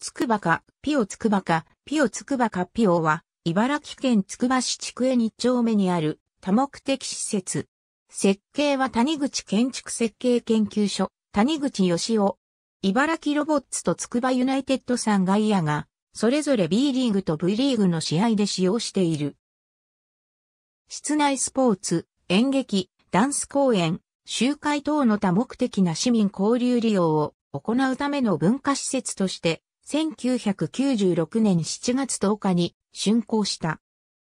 つくばか、ピオつくばか、ピオつくばかピオは、茨城県つくば市地区へ2丁目にある多目的施設。設計は谷口建築設計研究所、谷口義雄。茨城ロボッツとつくばユナイテッドさんガイアが、それぞれ B リーグと V リーグの試合で使用している。室内スポーツ、演劇、ダンス公演、集会等の多目的な市民交流利用を行うための文化施設として1996年7月10日に竣工した。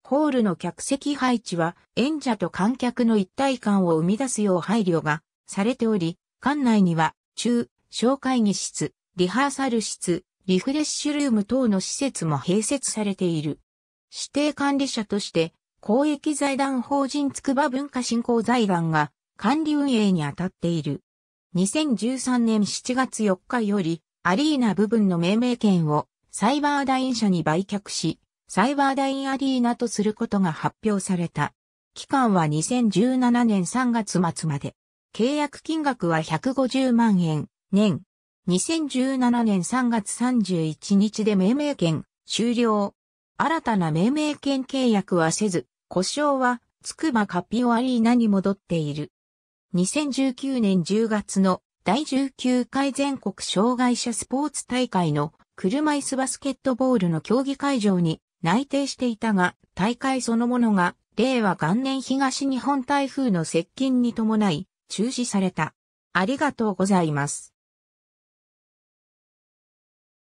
ホールの客席配置は演者と観客の一体感を生み出すよう配慮がされており、館内には中、小会議室、リハーサル室、リフレッシュルーム等の施設も併設されている。指定管理者として公益財団法人筑波文化振興財団が管理運営に当たっている。2013年7月4日よりアリーナ部分の命名権をサイバーダイン社に売却し、サイバーダインアリーナとすることが発表された。期間は2017年3月末まで。契約金額は150万円、年。2017年3月31日で命名権終了。新たな命名権契約はせず、故障は、つくばカピオアリーナに戻っている。2019年10月の第19回全国障害者スポーツ大会の車椅子バスケットボールの競技会場に内定していたが、大会そのものが令和元年東日本台風の接近に伴い中止された。ありがとうございます。